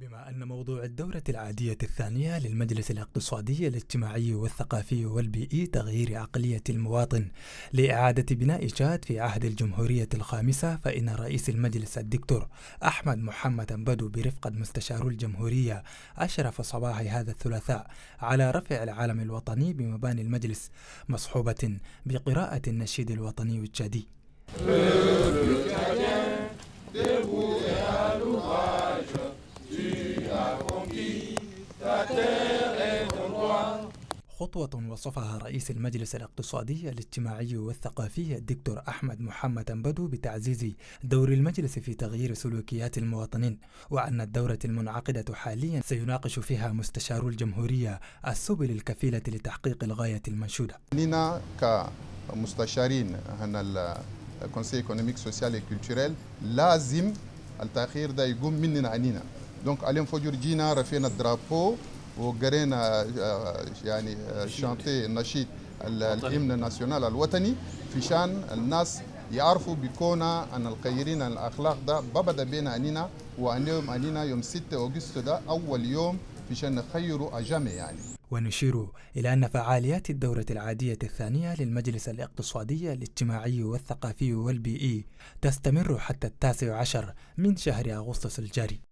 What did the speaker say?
بما أن موضوع الدورة العادية الثانية للمجلس الاقتصادي الاجتماعي والثقافي والبيئي تغيير عقلية المواطن لإعادة بناء تشاد في عهد الجمهورية الخامسة فإن رئيس المجلس الدكتور أحمد محمد بدو برفقة مستشار الجمهورية أشرف صباح هذا الثلاثاء على رفع العالم الوطني بمباني المجلس مصحوبة بقراءة النشيد الوطني التشادي خطوة وصفها رئيس المجلس الاقتصادي الاجتماعي والثقافي الدكتور أحمد محمد بدو بتعزيز دور المجلس في تغيير سلوكيات المواطنين وأن الدورة المنعقدة حاليا سيناقش فيها مستشار الجمهورية السبل الكفيلة لتحقيق الغاية المنشودة لنا كمستشارين هنا الكونسي ايكونوميك سوسيال كولتوريل لازم التأخير ده يقوم مننا عنينا دونك اليوم فجر جينا رفينا الدرابو وقرينا آه، آه، يعني آه، شانتي نشيد الهمن الناسيونال الوطني في شان الناس يعرفوا بكونا ان القيرين الاخلاق ده ببدا بين انينا يوم انينا يوم 6 اغسطس ده اول يوم في شان نخيروا اجامي يعني ونشير إلى أن فعاليات الدورة العادية الثانية للمجلس الاقتصادي الاجتماعي والثقافي والبيئي تستمر حتى التاسع عشر من شهر أغسطس الجاري